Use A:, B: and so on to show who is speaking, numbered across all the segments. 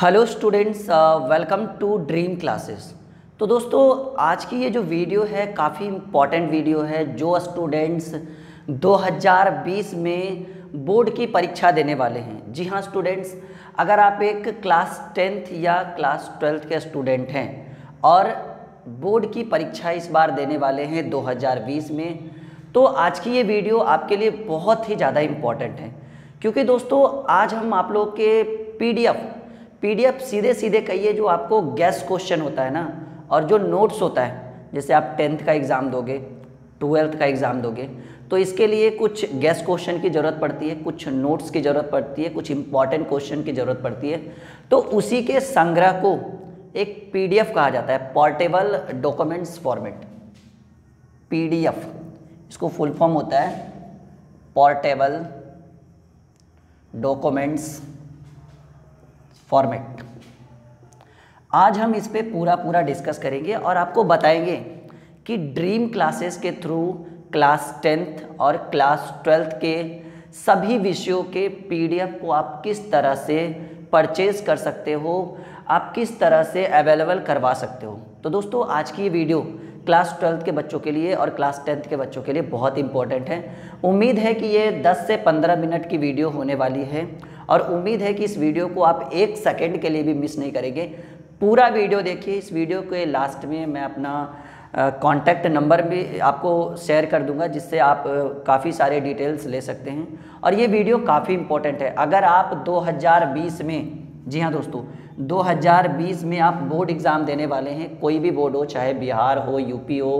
A: hello students welcome to dream classes तो दोस्तों आज की ये जो वीडियो है काफ़ी इम्पॉर्टेंट वीडियो है जो स्टूडेंट्स 2020 में बोर्ड की परीक्षा देने वाले हैं जी हाँ स्टूडेंट्स अगर आप एक क्लास टेंथ या क्लास ट्वेल्थ के स्टूडेंट हैं और बोर्ड की परीक्षा इस बार देने वाले हैं 2020 में तो आज की ये वीडियो आपके लिए बहुत ही ज़्यादा इम्पॉर्टेंट है क्योंकि दोस्तों आज हम आप लोग के पी पीडीएफ सीधे सीधे कहिए जो आपको गैस क्वेश्चन होता है ना और जो नोट्स होता है जैसे आप टेंथ का एग्ज़ाम दोगे ट्वेल्थ का एग्ज़ाम दोगे तो इसके लिए कुछ गैस क्वेश्चन की ज़रूरत पड़ती है कुछ नोट्स की ज़रूरत पड़ती है कुछ इंपॉर्टेंट क्वेश्चन की ज़रूरत पड़ती है तो उसी के संग्रह को एक पीडीएफ कहा जाता है पोर्टेबल डॉक्यूमेंट्स फॉर्मेट पीडीएफ इसको फुल फॉर्म होता है पोर्टेबल डॉक्यूमेंट्स फॉर्मेट आज हम इस पर पूरा पूरा डिस्कस करेंगे और आपको बताएंगे कि ड्रीम क्लासेस के थ्रू क्लास टेंथ और क्लास ट्वेल्थ के सभी विषयों के पीडीएफ को आप किस तरह से परचेज कर सकते हो आप किस तरह से अवेलेबल करवा सकते हो तो दोस्तों आज की ये वीडियो क्लास ट्वेल्थ के बच्चों के लिए और क्लास टेंथ के बच्चों के लिए बहुत इंपॉर्टेंट है उम्मीद है कि ये 10 से 15 मिनट की वीडियो होने वाली है और उम्मीद है कि इस वीडियो को आप एक सेकेंड के लिए भी मिस नहीं करेंगे पूरा वीडियो देखिए इस वीडियो के लास्ट में मैं अपना कांटेक्ट नंबर भी आपको शेयर कर दूंगा जिससे आप काफ़ी सारे डिटेल्स ले सकते हैं और ये वीडियो काफ़ी इम्पोर्टेंट है अगर आप 2020 में जी हाँ दोस्तों 2020 में आप बोर्ड एग्ज़ाम देने वाले हैं कोई भी बोर्ड हो चाहे बिहार हो यूपी हो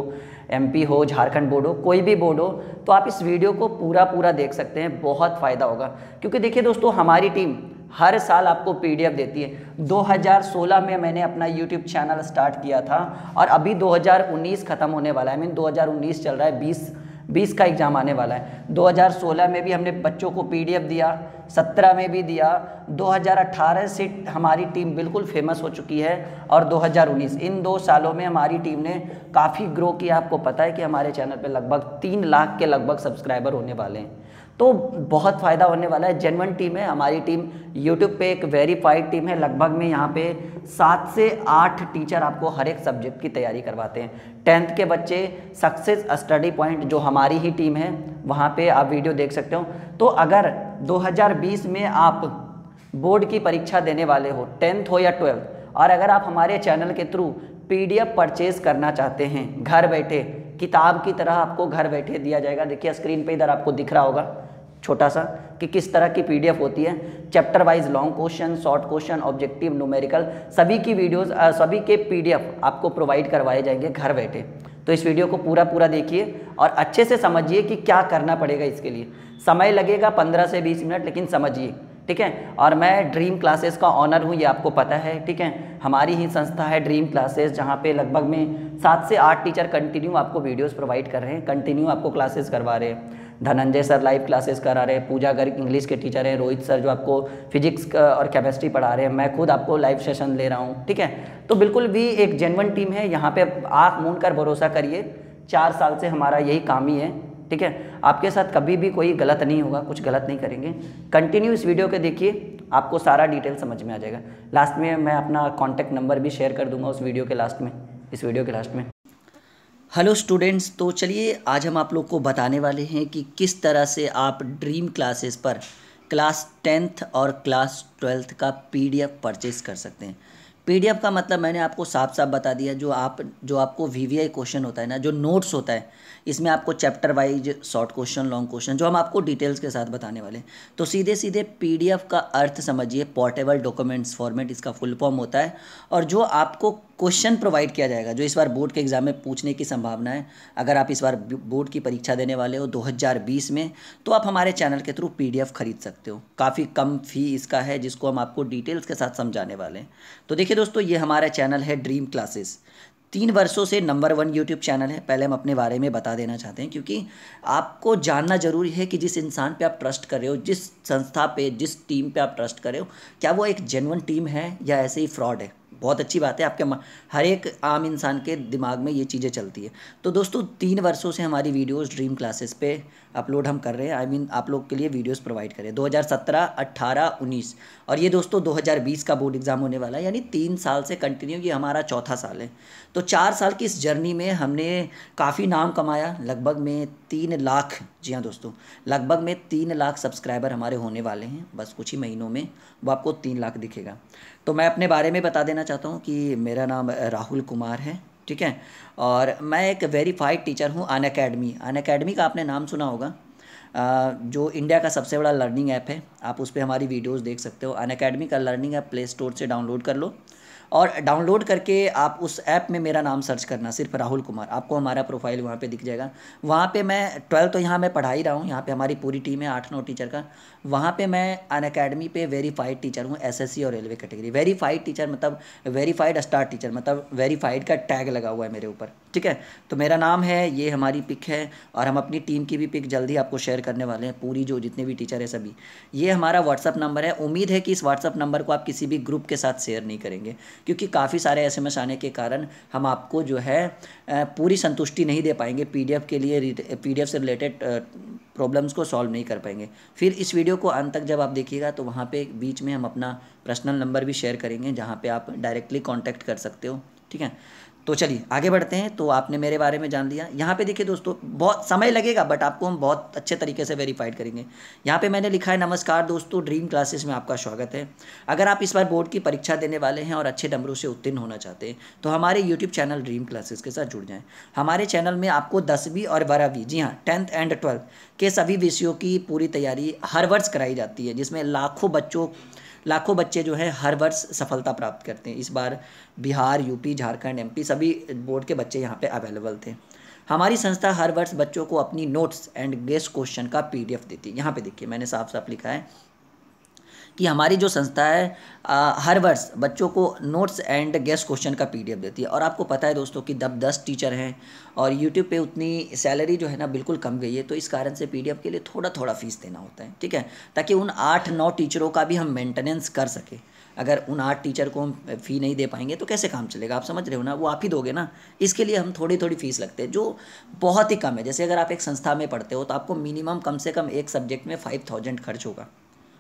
A: एमपी हो झारखंड बोर्ड हो कोई भी बोर्ड हो तो आप इस वीडियो को पूरा पूरा देख सकते हैं बहुत फ़ायदा होगा क्योंकि देखिए दोस्तों हमारी टीम हर साल आपको पीडीएफ देती है 2016 में मैंने अपना यूट्यूब चैनल स्टार्ट किया था और अभी 2019 ख़त्म होने वाला है मीन 2019 चल रहा है 20 बीस का एग्ज़ाम आने वाला है 2016 में भी हमने बच्चों को पीडीएफ दिया 17 में भी दिया 2018 से हमारी टीम बिल्कुल फेमस हो चुकी है और 2019 इन दो सालों में हमारी टीम ने काफ़ी ग्रो किया आपको पता है कि हमारे चैनल पे लगभग तीन लाख के लगभग सब्सक्राइबर होने वाले हैं तो बहुत फ़ायदा होने वाला है जेनवन टीम है हमारी टीम यूट्यूब पे एक वेरीफाइड टीम है लगभग में यहाँ पे सात से आठ टीचर आपको हर एक सब्जेक्ट की तैयारी करवाते हैं टेंथ के बच्चे सक्सेस स्टडी पॉइंट जो हमारी ही टीम है वहाँ पे आप वीडियो देख सकते हो तो अगर 2020 में आप बोर्ड की परीक्षा देने वाले हो टेंथ हो या ट्वेल्थ और अगर आप हमारे चैनल के थ्रू पी परचेज करना चाहते हैं घर बैठे किताब की तरह आपको घर बैठे दिया जाएगा देखिए स्क्रीन पे इधर आपको दिख रहा होगा छोटा सा कि किस तरह की पीडीएफ होती है chapter wise long question short question objective numerical सभी की वीडियोस सभी के पीडीएफ आपको प्रोवाइड करवाए जाएंगे घर बैठे तो इस वीडियो को पूरा पूरा देखिए और अच्छे से समझिए कि क्या करना पड़ेगा इसके लिए समय लगेगा पंद्रह से बीस मिनट लेकिन समझिए ठीक है और मैं ड्रीम क्लासेस का ऑनर हूँ ये आपको पता है ठीक है हमारी ही संस्था है ड्रीम क्लासेस जहाँ पे लगभग में सात से आठ टीचर कंटिन्यू आपको वीडियोस प्रोवाइड कर रहे हैं कंटिन्यू आपको क्लासेस करवा रहे हैं धनंजय सर लाइव क्लासेस करा रहे हैं पूजा गर्ग इंग्लिश के टीचर हैं रोहित सर जो आपको फिजिक्स और केमिस्ट्री पढ़ा रहे हैं मैं खुद आपको लाइव सेशन ले रहा हूँ ठीक है तो बिल्कुल भी एक जेनवन टीम है यहाँ पे आप मून कर भरोसा करिए चार साल से हमारा यही काम ही है ठीक है आपके साथ कभी भी कोई गलत नहीं होगा कुछ गलत नहीं करेंगे कंटिन्यू इस वीडियो के देखिए आपको सारा डिटेल समझ में आ जाएगा लास्ट में मैं अपना कॉन्टैक्ट नंबर भी शेयर कर दूंगा उस वीडियो के लास्ट में इस वीडियो के लास्ट में हेलो स्टूडेंट्स तो चलिए आज हम आप लोग को बताने वाले हैं कि किस तरह से आप ड्रीम क्लासेस पर क्लास टेंथ और क्लास ट्वेल्थ का पीडीएफ परचेज़ कर सकते हैं पीडीएफ का मतलब मैंने आपको साफ साफ बता दिया जो आप जो आपको वीवीआई क्वेश्चन होता है ना जो नोट्स होता है इसमें आपको chapter wise short question long question जो हम आपको डिटेल्स के साथ बताने वाले तो सीधे सीधे पीडीएफ का अर्थ समझिए पोर्टेबल डॉक्यूमेंट्स फॉर्मेट इसका फुल फॉर्म होता है और जो आपको क्वेश्चन प्रोवाइड किया जाएगा जो इस बार बोर्ड के एग्ज़ाम में पूछने की संभावना है अगर आप इस बार बोर्ड की परीक्षा देने वाले हो 2020 में तो आप हमारे चैनल के थ्रू पीडीएफ खरीद सकते हो काफ़ी कम फ़ी इसका है जिसको हम आपको डिटेल्स के साथ समझाने वाले हैं तो देखिए दोस्तों ये हमारा चैनल है ड्रीम क्लासेस तीन वर्षों से नंबर वन यूट्यूब चैनल है पहले हम अपने बारे में बता देना चाहते हैं क्योंकि आपको जानना जरूरी है कि जिस इंसान पे आप ट्रस्ट कर रहे हो जिस संस्था पे जिस टीम पे आप ट्रस्ट कर रहे हो क्या वो एक जेनवन टीम है या ऐसे ही फ्रॉड है बहुत अच्छी बात है आपके हर एक आम इंसान के दिमाग में ये चीज़ें चलती है तो दोस्तों तीन वर्षों से हमारी वीडियोस ड्रीम क्लासेस पे अपलोड हम कर रहे हैं आई मीन आप लोग के लिए वीडियोस प्रोवाइड करें 2017, 18, 19 और ये दोस्तों 2020 का बोर्ड एग्ज़ाम होने वाला है यानी तीन साल से कंटिन्यू ये हमारा चौथा साल है तो चार साल की इस जर्नी में हमने काफ़ी नाम कमाया लगभग में तीन लाख जी हाँ दोस्तों लगभग में तीन लाख सब्सक्राइबर हमारे होने वाले हैं बस कुछ ही महीनों में वो आपको तीन लाख दिखेगा तो मैं अपने बारे में बता देना चाहता हूँ कि मेरा नाम राहुल कुमार है ठीक है और मैं एक वेरीफाइड टीचर हूँ अन अकेडमी अन अकेडमी का आपने नाम सुना होगा जो इंडिया का सबसे बड़ा लर्निंग ऐप है आप उस पर हमारी वीडियोज़ देख सकते हो अन अकेडमी का लर्निंग ऐप प्ले स्टोर से डाउनलोड कर लो और डाउनलोड करके आप उस ऐप में मेरा नाम सर्च करना सिर्फ राहुल कुमार आपको हमारा प्रोफाइल वहाँ पे दिख जाएगा वहाँ पे मैं ट्वेल्थ तो यहाँ मैं पढ़ा ही रहा हूँ यहाँ पे हमारी पूरी टीम है आठ नौ टीचर का वहाँ पे मैं अन अकेडमी पर वेरीफाइड टीचर हूँ एस और रेलवे कैटेगरी वेरीफाइड टीचर मतलब वेरीफाइड स्टार टीचर मतलब वेरीफाइड का टैग लगा हुआ है मेरे ऊपर ठीक है तो मेरा नाम है ये हमारी पिक है और हम अपनी टीम की भी पिक जल्दी आपको शेयर करने वाले हैं पूरी जो जितने भी टीचर हैं सभी ये हमारा व्हाट्सअप नंबर है उम्मीद है कि इस व्हाट्सअप नंबर को आप किसी भी ग्रुप के साथ शेयर नहीं करेंगे क्योंकि काफ़ी सारे एस आने के कारण हम आपको जो है पूरी संतुष्टि नहीं दे पाएंगे पी के लिए पी से रिलेटेड प्रॉब्लम्स को सॉल्व नहीं कर पाएंगे फिर इस वीडियो को अंत तक जब आप देखिएगा तो वहाँ पर बीच में हम अपना पर्सनल नंबर भी शेयर करेंगे जहाँ पे आप डायरेक्टली कॉन्टैक्ट कर सकते हो ठीक है तो चलिए आगे बढ़ते हैं तो आपने मेरे बारे में जान लिया यहाँ पे देखिए दोस्तों बहुत समय लगेगा बट आपको हम बहुत अच्छे तरीके से वेरीफाइड करेंगे यहाँ पे मैंने लिखा है नमस्कार दोस्तों ड्रीम क्लासेस में आपका स्वागत है अगर आप इस बार बोर्ड की परीक्षा देने वाले हैं और अच्छे नंबरों से उत्तीर्ण होना चाहते हैं तो हमारे यूट्यूब चैनल ड्रीम क्लासेस के साथ जुड़ जाएँ हमारे चैनल में आपको दसवीं और बारहवीं जी हाँ टेंथ एंड ट्वेल्थ के सभी विषयों की पूरी तैयारी हर वर्ष कराई जाती है जिसमें लाखों बच्चों लाखों बच्चे जो है हर वर्ष सफलता प्राप्त करते हैं इस बार बिहार यूपी झारखंड एमपी सभी बोर्ड के बच्चे यहाँ पे अवेलेबल थे हमारी संस्था हर वर्ष बच्चों को अपनी नोट्स एंड गेस्ट क्वेश्चन का पीडीएफ देती है यहाँ पे देखिए मैंने साफ साफ लिखा है कि हमारी जो संस्था है आ, हर वर्ष बच्चों को नोट्स एंड गेस्ट क्वेश्चन का पीडीएफ देती है और आपको पता है दोस्तों कि दब दस टीचर हैं और यूट्यूब पे उतनी सैलरी जो है ना बिल्कुल कम गई है तो इस कारण से पीडीएफ के लिए थोड़ा थोड़ा फीस देना होता है ठीक है ताकि उन आठ नौ टीचरों का भी हम मेंटेनेंस कर सकें अगर उन आठ टीचर को हम फ़ी नहीं दे पाएंगे तो कैसे काम चलेगा आप समझ रहे हो ना वो आप ही दोगे ना इसके लिए हम थोड़ी थोड़ी फ़ीस लगते हैं जो बहुत ही कम है जैसे अगर आप एक संस्था में पढ़ते हो तो आपको मिनिमम कम से कम एक सब्जेक्ट में फाइव थाउजेंड खर्च होगा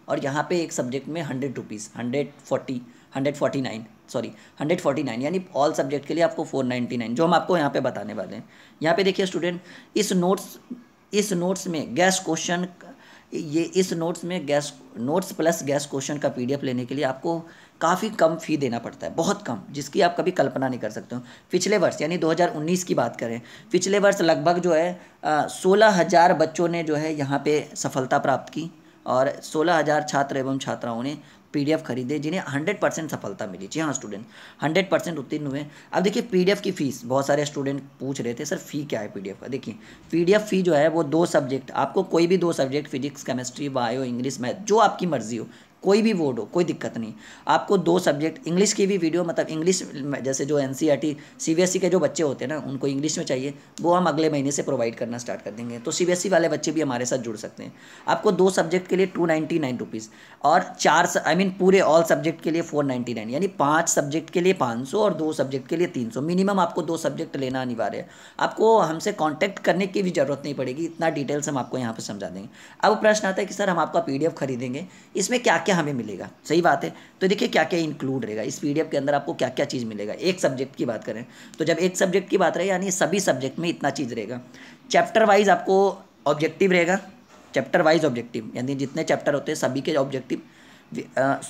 A: और यहाँ पे एक सब्जेक्ट में hundred rupees hundred forty hundred forty nine sorry hundred forty nine यानी ऑल सब्जेक्ट के लिए आपको फोर नाइन्टी नाइन जो हम आपको यहाँ पे बताने वाले हैं यहाँ पे देखिए स्टूडेंट इस नोट्स इस नोट्स में गैस क्वेश्चन ये इस नोट्स में guess notes plus guess question का पी लेने के लिए आपको काफ़ी कम फ़ी देना पड़ता है बहुत कम जिसकी आप कभी कल्पना नहीं कर सकते हो पिछले वर्ष यानी 2019 की बात करें पिछले वर्ष लगभग जो है सोलह हज़ार बच्चों ने जो है यहाँ पे सफलता प्राप्त की और 16000 छात्र एवं छात्राओं ने पीडीएफ खरीदे जिन्हें 100 परसेंट सफलता मिली जी हाँ स्टूडेंट 100 परसेंट उत्तीर्ण हुए अब देखिए पीडीएफ की फ़ीस बहुत सारे स्टूडेंट पूछ रहे थे सर फ़ी क्या है पीडीएफ का देखिए पीडीएफ फ़ी जो है वो दो सब्जेक्ट आपको कोई भी दो subject physics chemistry bio English math जो आपकी मर्जी हो कोई भी बोर्ड हो कोई दिक्कत नहीं आपको दो सब्जेक्ट इंग्लिश की भी वीडियो मतलब इंग्लिश जैसे जो एन सी e e के जो बच्चे होते हैं ना उनको इंग्लिश में चाहिए वो हम अगले महीने से प्रोवाइड करना स्टार्ट कर देंगे तो सी e वाले बच्चे भी हमारे साथ जुड़ सकते हैं आपको दो सब्जेक्ट के लिए टू नाइन्टी नाइन रुपीज़ और चार आई मीन पूरे ऑल सब्जेक्ट के लिए फोर नाइन्टी नाइन यानी पाँच सब्जेक्ट के लिए पाँच सौ और दो सब्जेक्ट के लिए तीन सौ मिनिमम आपको दो सब्जेक्ट लेना अनिवार्य है आपको हमसे कॉन्टैक्ट करने की भी ज़रूरत नहीं पड़ेगी इतना डिटेल्स हम आपको यहाँ पर समझा देंगे अब प्रश्न आता है कि सर हम आपका पी खरीदेंगे इसमें क्या क्या क्या हमें मिलेगा सही बात है तो देखिए क्या क्या इंक्लूड रहेगा इस पीडीएफ के अंदर आपको क्या क्या चीज़ मिलेगा एक सब्जेक्ट की बात करें तो जब एक सब्जेक्ट की बात रहे यानी सभी सब्जेक्ट में इतना चीज़ रहेगा चैप्टर वाइज आपको ऑब्जेक्टिव रहेगा चैप्टर वाइज ऑब्जेक्टिव यानी जितने चैप्टर होते हैं सभी के objective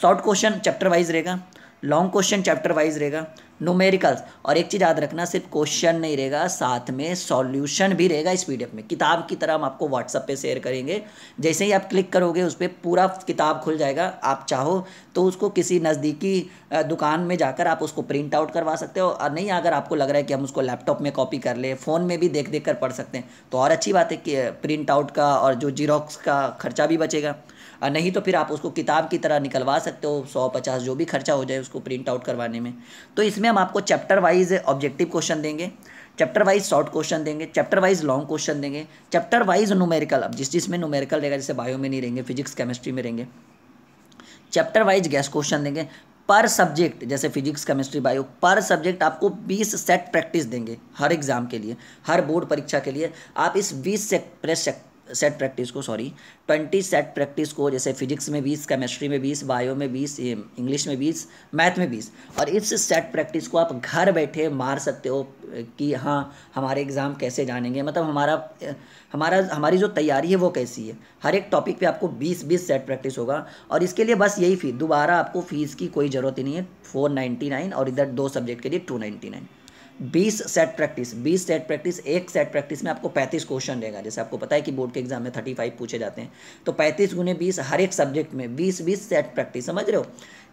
A: short question chapter wise रहेगा लॉन्ग क्वेश्चन चैप्टर वाइज रहेगा नोमेरिकल्स और एक चीज़ याद रखना सिर्फ क्वेश्चन नहीं रहेगा साथ में सॉल्यूशन भी रहेगा इस पीडीएफ में किताब की तरह हम आपको व्हाट्सअप पे शेयर करेंगे जैसे ही आप क्लिक करोगे उस पर पूरा किताब खुल जाएगा आप चाहो तो उसको किसी नज़दीकी दुकान में जाकर आप उसको प्रिंट आउट करवा सकते हो और नहीं अगर आपको लग रहा है कि हम उसको लैपटॉप में कॉपी कर ले फ़ोन में भी देख देख कर पढ़ सकते हैं तो और अच्छी बात है कि प्रिंट आउट का और जो जीरोक्स का खर्चा भी बचेगा नहीं तो फिर आप उसको किताब की तरह निकलवा सकते हो सौ पचास जो भी खर्चा हो जाए उसको प्रिंट आउट करवाने में तो इसमें हम आपको चैप्टर वाइज ऑब्जेक्टिव क्वेश्चन देंगे चैप्टर वाइज शॉर्ट क्वेश्चन देंगे चैप्टर वाइज लॉन्ग क्वेश्चन देंगे चैप्टर वाइज न्यूमेरिकल अब जिस जिसमें न्यूमेरिकल रहेगा जैसे बायो में नहीं रहेंगे फिजिक्स केमिस्ट्री में रहेंगे चैप्टर वाइज गैस क्वेश्चन देंगे पर सब्जेक्ट जैसे फिजिक्स केमिस्ट्री बायो पर सब्जेक्ट आपको 20 सेट प्रैक्टिस देंगे हर एग्ज़ाम के लिए हर बोर्ड परीक्षा के लिए आप इस 20 से सेट प्रैक्टिस को सॉरी ट्वेंटी सेट प्रैक्टिस को जैसे फिजिक्स में बीस केमिस्ट्री में बीस बायो में बीस इंग्लिश में बीस मैथ में बीस और इस सेट प्रैक्टिस को आप घर बैठे मार सकते हो कि हाँ हमारे एग्ज़ाम कैसे जानेंगे मतलब हमारा हमारा हमारी जो तैयारी है वो कैसी है हर एक टॉपिक पे आपको बीस बीस सेट प्रैक्टिस होगा और इसके लिए बस यही फ़ीस दोबारा आपको फ़ीस की कोई ज़रूरत ही नहीं है नाइन और इधर दो सब्जेक्ट के लिए नाइन बीस सेट प्रैक्टिस बीस सेट प्रैक्टिस एक सेट प्रैक्टिस में आपको पैंतीस क्वेश्चन देगा जैसे आपको पता है कि बोर्ड के एग्जाम में थर्टी फाइव पूछे जाते हैं तो पैंतीस गुने बीस हर एक सब्जेक्ट में बीस बीस सेट प्रैक्टिस समझ रहे हो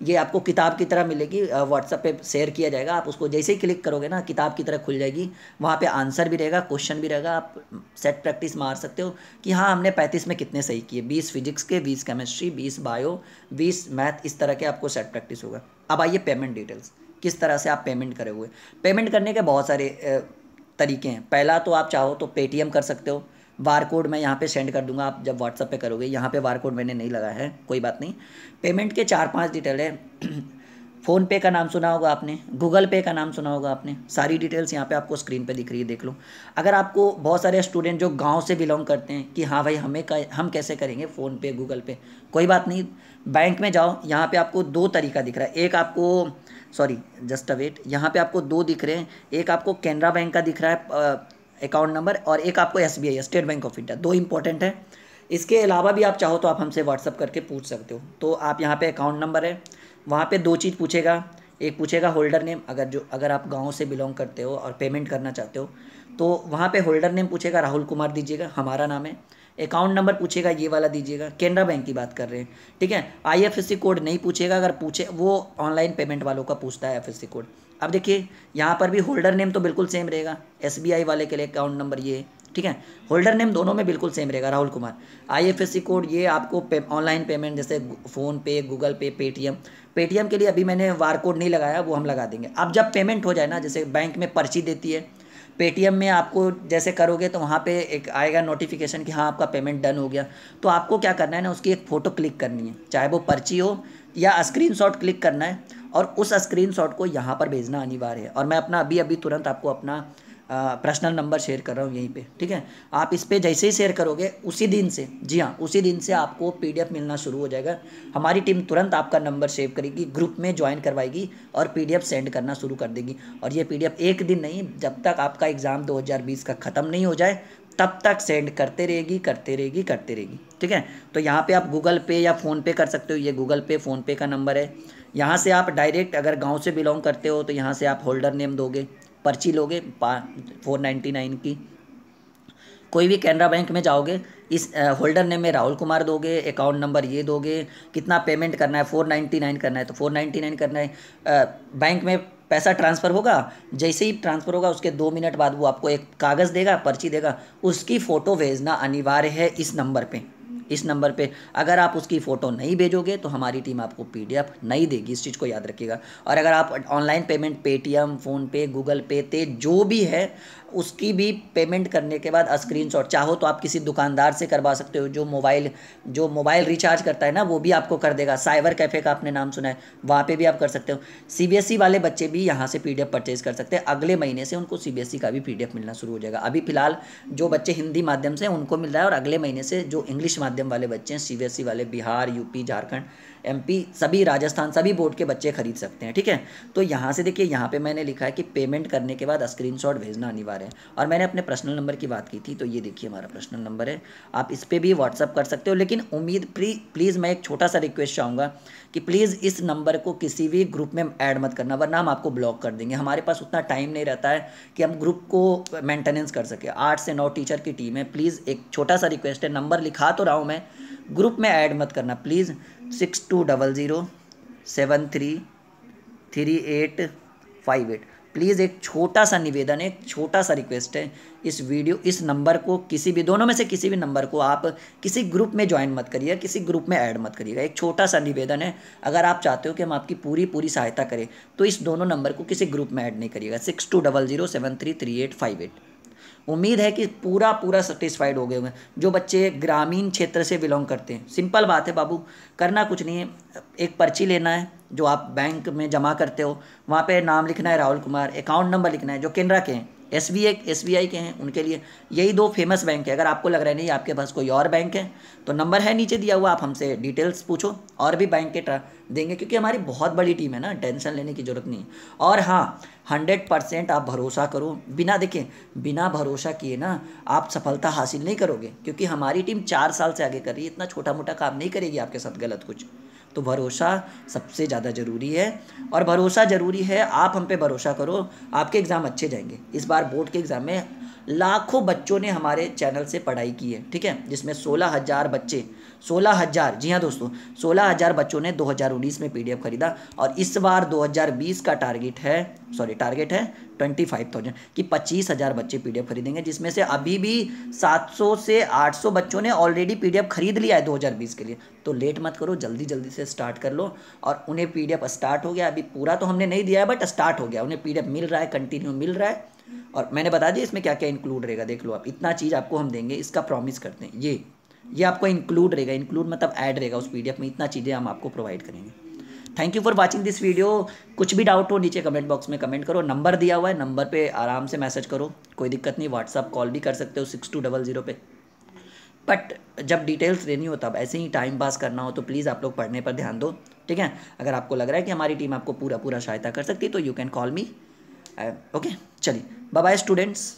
A: ये आपको किताब की तरह मिलेगी व्हाट्सअप पे शेयर किया जाएगा आप उसको जैसे ही क्लिक करोगे ना किताब की तरह खुल जाएगी वहाँ पे आंसर भी रहेगा क्वेश्चन भी रहेगा आप सेट प्रैक्टिस मार सकते हो कि हाँ हमने पैंतीस में कितने सही किए बीस फिजिक्स के बीस केमिस्ट्री बीस बायो बीस मैथ इस तरह के आपको सेट प्रैक्टिस होगा अब आइए पेमेंट डिटेल्स किस तरह से आप पेमेंट करोगे पेमेंट करने के बहुत सारे तरीके हैं पहला तो आप चाहो तो पेटीएम कर सकते हो बार कोड मैं यहाँ पे सेंड कर दूंगा आप जब व्हाट्सअप पे करोगे यहाँ पे बार कोड मैंने नहीं लगाया है कोई बात नहीं पेमेंट के चार पांच डिटेल है फ़ोन पे का नाम सुना होगा आपने गूगल पे का नाम सुना होगा आपने सारी डिटेल्स यहाँ पे आपको स्क्रीन पे दिख रही है देख लो अगर आपको बहुत सारे स्टूडेंट जो गांव से बिलोंग करते हैं कि हाँ भाई हमें का, हम कैसे करेंगे फ़ोन पे गूगल पे कोई बात नहीं बैंक में जाओ यहाँ पे आपको दो तरीका दिख रहा है एक आपको सॉरी जस्ट अ वेट यहाँ पे आपको दो दिख रहे हैं एक आपको कैनरा बैंक का दिख रहा है अकाउंट नंबर और एक आपको एस स्टेट बैंक ऑफ इंडिया दो इंपॉर्टेंट है इसके अलावा भी आप चाहो तो आप हमसे व्हाट्सअप करके पूछ सकते हो तो आप यहाँ पे अकाउंट नंबर है वहाँ पे दो चीज़ पूछेगा एक पूछेगा होल्डर नेम अगर जो अगर आप गांव से बिलोंग करते हो और पेमेंट करना चाहते हो तो वहाँ पे होल्डर नेम पूछेगा राहुल कुमार दीजिएगा हमारा नाम है अकाउंट नंबर पूछेगा ये वाला दीजिएगा केनरा बैंक की बात कर रहे हैं ठीक है आई कोड नहीं पूछेगा अगर पूछे वो ऑनलाइन पेमेंट वालों का पूछता है एफ कोड अब देखिए यहाँ पर भी होल्डर नेम तो बिल्कुल सेम रहेगा एस वाले के लिए अकाउंट नंबर ये ठीक है होल्डर नेम दोनों में बिल्कुल सेम रहेगा राहुल कुमार आईएफएससी कोड ये आपको पे, ऑनलाइन पेमेंट जैसे PhonePe Google Pay Paytm Paytm के लिए अभी मैंने वार कोड नहीं लगाया वो हम लगा देंगे अब जब पेमेंट हो जाए ना जैसे बैंक में पर्ची देती है पेटीएम में आपको जैसे करोगे तो वहाँ पे एक आएगा नोटिफिकेशन कि हाँ आपका पेमेंट डन हो गया तो आपको क्या करना है ना उसकी एक फ़ोटो क्लिक करनी है चाहे वो पर्ची हो या शॉट क्लिक करना है और उस शॉट को यहाँ पर भेजना अनिवार्य है और मैं अपना अभी अभी तुरंत आपको अपना पर्सनल नंबर शेयर कर रहा हूँ यहीं पे ठीक है आप इस पर जैसे ही शेयर करोगे उसी दिन से जी हाँ उसी दिन से आपको पी मिलना शुरू हो जाएगा हमारी टीम तुरंत आपका नंबर सेव करेगी ग्रुप में ज्वाइन करवाएगी और पी सेंड करना शुरू कर देगी और ये पी एक दिन नहीं जब तक आपका एग्ज़ाम 2020 का ख़त्म नहीं हो जाए तब तक सेंड करते रहेगी करते रहेगी करते रहेगी ठीक है तो यहाँ पे आप गूगल पे या फ़ोनपे कर सकते हो ये गूगल पे फ़ोनपे का नंबर है यहाँ से आप डायरेक्ट अगर गांव से बिलोंग करते हो तो यहाँ से आप होल्डर नेम दोगे पर्ची लोगे फोर नाइन्टी नाइन की कोई भी कैनरा बैंक में जाओगे इस होल्डर नेम में राहुल कुमार दोगे अकाउंट नंबर ये दोगे कितना पेमेंट करना है फोर नाइन्टी नाइन करना है तो फोर नाइन्टी नाइन करना है आ, बैंक में पैसा ट्रांसफ़र होगा जैसे ही ट्रांसफ़र होगा उसके दो मिनट बाद वो आपको एक कागज़ देगा पर्ची देगा उसकी फ़ोटो भेजना अनिवार्य है इस नंबर पर इस नंबर पे अगर आप उसकी फ़ोटो नहीं भेजोगे तो हमारी टीम आपको पीडीएफ नहीं देगी इस चीज़ को याद रखिएगा और अगर आप online payment Paytm PhonePe Google Pay ते जो भी है उसकी भी पेमेंट करने के बाद शॉट चाहो तो आप किसी दुकानदार से करवा सकते हो जो मोबाइल जो मोबाइल रिचार्ज करता है ना वो भी आपको कर देगा साइबर कैफ़े का आपने नाम सुना है वहाँ पे भी आप कर सकते हो सी वाले बच्चे भी यहाँ से पीडीएफ परचेज़ कर सकते हैं अगले महीने से उनको सी का भी पी मिलना शुरू हो जाएगा अभी फ़िलहाल जो बच्चे हिंदी माध्यम से उनको मिल रहा है और अगले महीने से जो इंग्लिश माध्यम माध्यम वाले बच्चे हैं सी e वाले बिहार यूपी झारखंड एमपी सभी राजस्थान सभी बोर्ड के बच्चे खरीद सकते हैं ठीक है तो यहाँ से देखिए यहाँ पे मैंने लिखा है कि पेमेंट करने के बाद स्क्रीनशॉट भेजना अनिवार्य है और मैंने अपने पर्सनल नंबर की बात की थी तो ये देखिए हमारा पर्सनल नंबर है आप इस पर भी व्हाट्सअप कर सकते हो लेकिन उम्मीद प्लीज़ मैं एक छोटा सा रिक्वेस्ट चाहूँगा कि प्लीज़ इस नंबर को किसी भी ग्रुप में ऐड मत करना वरना हम आपको ब्लॉक कर देंगे हमारे पास उतना टाइम नहीं रहता है कि हम ग्रुप को मेंटेनेंस कर सके आठ से नौ टीचर की टीम है प्लीज़ एक छोटा सा रिक्वेस्ट है नंबर लिखा तो रहा हूँ मैं ग्रुप में ऐड मत करना please six two double zero seven three three eight five eight please एक छोटा सा निवेदन है एक छोटा सा रिक्वेस्ट है इस वीडियो इस नंबर को किसी भी दोनों में से किसी भी नंबर को आप किसी ग्रुप में ज्वाइन मत करिए किसी ग्रुप में ऐड मत करिएगा एक छोटा सा निवेदन है अगर आप चाहते हो कि हम आपकी पूरी पूरी सहायता करें तो इस दोनों नंबर को किसी ग्रुप में ऐड नहीं करिएगा six two double zero seven three three eight five eight उम्मीद है कि पूरा पूरा सेटिस्फाइड हो गए होंगे जो बच्चे ग्रामीण क्षेत्र से बिलोंग करते हैं सिंपल बात है बाबू करना कुछ नहीं है एक पर्ची लेना है जो आप बैंक में जमा करते हो वहाँ पे नाम लिखना है राहुल कुमार अकाउंट नंबर लिखना है जो केनरा के हैं S B I S B I के हैं उनके लिए यही दो फेमस बैंक है अगर आपको लग रहा है नहीं आपके पास कोई और बैंक है तो नंबर है नीचे दिया हुआ आप हमसे डिटेल्स पूछो और भी बैंक के ट्रा देंगे क्योंकि हमारी बहुत बड़ी टीम है ना टेंशन लेने की ज़रूरत नहीं और हाँ हंड्रेड परसेंट आप भरोसा करो बिना देखें बिना भरोसा किए ना आप सफलता हासिल नहीं करोगे क्योंकि हमारी टीम चार साल से आगे कर रही है इतना छोटा मोटा काम नहीं करेगी आपके साथ गलत कुछ तो भरोसा सबसे ज़्यादा ज़रूरी है और भरोसा ज़रूरी है आप हम पे भरोसा करो आपके एग्ज़ाम अच्छे जाएंगे इस बार बोर्ड के एग्ज़ाम में लाखों बच्चों ने हमारे चैनल से पढ़ाई की है ठीक है जिसमें सोलह हज़ार बच्चे सोलह हज़ार जी हाँ दोस्तों सोलह हज़ार बच्चों ने 2019 में पीडीएफ खरीदा और इस बार 2020 का टारगेट है सॉरी टारगेट है ट्वेंटी फाइव थाउजेंड कि पच्चीस हज़ार बच्चे पीडीएफ खरीदेंगे जिसमें से अभी भी सात सौ से आठ सौ बच्चों ने ऑलरेडी पीडीएफ खरीद लिया है दो हज़ार बीस के लिए तो लेट मत करो जल्दी जल्दी से स्टार्ट कर लो और उन्हें पीडीएफ स्टार्ट हो गया अभी पूरा तो हमने नहीं दिया है बट स्टार्ट हो गया उन्हें पीडीएफ मिल रहा है कंटिन्यू मिल रहा है और मैंने बता दिया इसमें क्या क्या इंक्लूड रहेगा देख लो आप इतना चीज़ आपको हम देंगे इसका प्रॉमिस करते हैं ये ये आपको इंक्लूड रहेगा इंक्लूड मतलब ऐड रहेगा उस पीडीएफ में इतना चीज़ें हम आपको प्रोवाइड करेंगे thank you for watching this video कुछ भी डाउट हो नीचे कमेंट बॉक्स में कमेंट करो नंबर दिया हुआ है नंबर पे आराम से मैसेज करो कोई दिक्कत नहीं व्हाट्सअप कॉल भी कर सकते हो सिक्स टू डबल ज़ीरो पे बट जब डिटेल्स देनी हो तब ऐसे ही टाइम पास करना हो तो प्लीज़ आप लोग पढ़ने पर ध्यान दो ठीक है अगर आपको लग रहा है कि हमारी टीम आपको पूरा पूरा सहायता कर सकती है तो you can call me okay चलिए बाय स्टूडेंट्स